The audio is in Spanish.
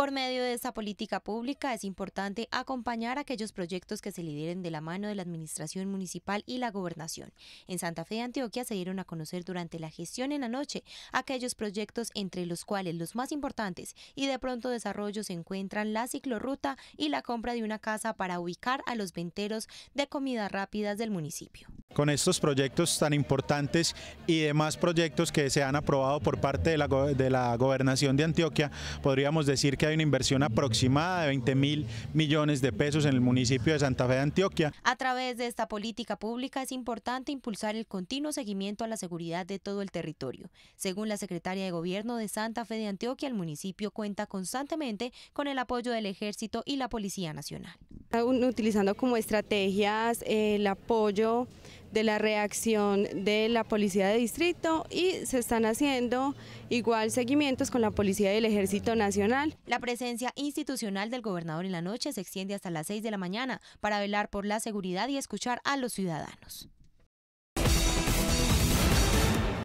Por medio de esta política pública es importante acompañar aquellos proyectos que se lideren de la mano de la Administración Municipal y la Gobernación. En Santa Fe de Antioquia se dieron a conocer durante la gestión en la noche aquellos proyectos entre los cuales los más importantes y de pronto desarrollo se encuentran la ciclorruta y la compra de una casa para ubicar a los venteros de comidas rápidas del municipio con estos proyectos tan importantes y demás proyectos que se han aprobado por parte de la, gobernación de Antioquia, podríamos decir que hay una inversión aproximada de 20 mil millones de pesos en el municipio de Santa Fe de Antioquia. A través de esta política pública es importante impulsar el continuo seguimiento a la seguridad de todo el territorio. Según la secretaria de Gobierno de Santa Fe de Antioquia, el municipio cuenta constantemente con el apoyo del Ejército y la Policía Nacional. Utilizando como estrategias el apoyo de la reacción de la policía de distrito y se están haciendo igual seguimientos con la policía del Ejército Nacional. La presencia institucional del gobernador en la noche se extiende hasta las 6 de la mañana para velar por la seguridad y escuchar a los ciudadanos.